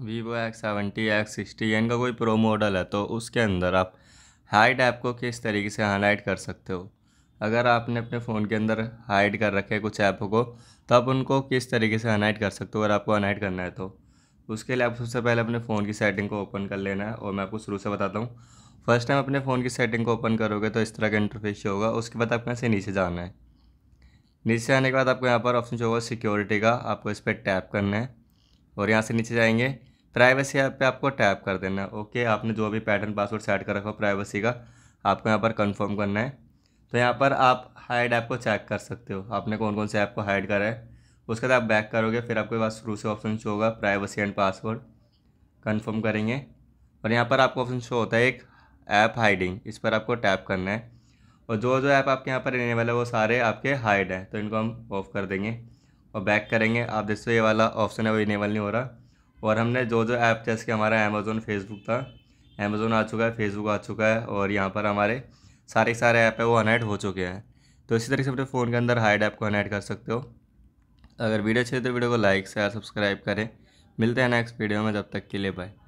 Vivo X seventy X sixty इनका कोई pro model है तो उसके अंदर आप हाइट ऐप को किस तरीके से हाईलाइट कर सकते हो अगर आपने अपने फ़ोन के अंदर हाइड कर रखे कुछ ऐपों को तो आप उनको किस तरीके से अनहाइड कर सकते हो अगर आपको अनहाइड करना है तो उसके लिए आप सबसे पहले अपने फ़ोन की सेटिंग को ओपन कर लेना है और मैं आपको शुरू से बताता हूँ फर्स्ट टाइम अपने फ़ोन की सेटिंग को ओपन करोगे तो इस तरह का इंटरफेस होगा उसके बाद आपको ऐसे से नीचे जाना है नीचे आने के बाद आपको यहाँ पर ऑप्शन जो होगा सिक्योरिटी का आपको इस पर टैप करना है और यहाँ से नीचे जाएंगे प्राइवेसी ऐप पे आपको टैप कर देना है ओके आपने जो भी पैटर्न पासवर्ड सेट कर रखा हो प्राइवेसी का आपको यहाँ पर कंफर्म करना है तो यहाँ पर आप हाइड ऐप को चेक कर सकते हो आपने कौन कौन से ऐप को हाइड करा है उसके बाद आप बैक करोगे फिर आपके पास शुरू से ऑप्शन शो होगा प्राइवेसी एंड पासवर्ड कन्फर्म करेंगे और यहाँ पर आपको ऑप्शन शो होता है एक ऐप हाइडिंग इस पर आपको टैप करना है और जो जो ऐप आपके यहाँ पर इनेबल है वो सारे आपके हाइड हैं तो इनको हम ऑफ कर देंगे और बैक करेंगे आप देख सो ये वाला ऑप्शन है वो इनेबल नहीं हो रहा और हमने जो जो ऐप जैसे इसके हमारा अमेज़ोन फेसबुक था अमेज़ोन आ चुका है फेसबुक आ चुका है और यहाँ पर हमारे सारे सारे ऐप है वो अनहाइड हो चुके हैं तो इसी तरीके से अपने फ़ोन के अंदर हाइड ऐप को अनहाइड कर सकते हो अगर वीडियो अच्छी तो वीडियो को लाइक शेयर सब्सक्राइब करें मिलते हैं नेक्स्ट वीडियो में जब तक के लिए बाय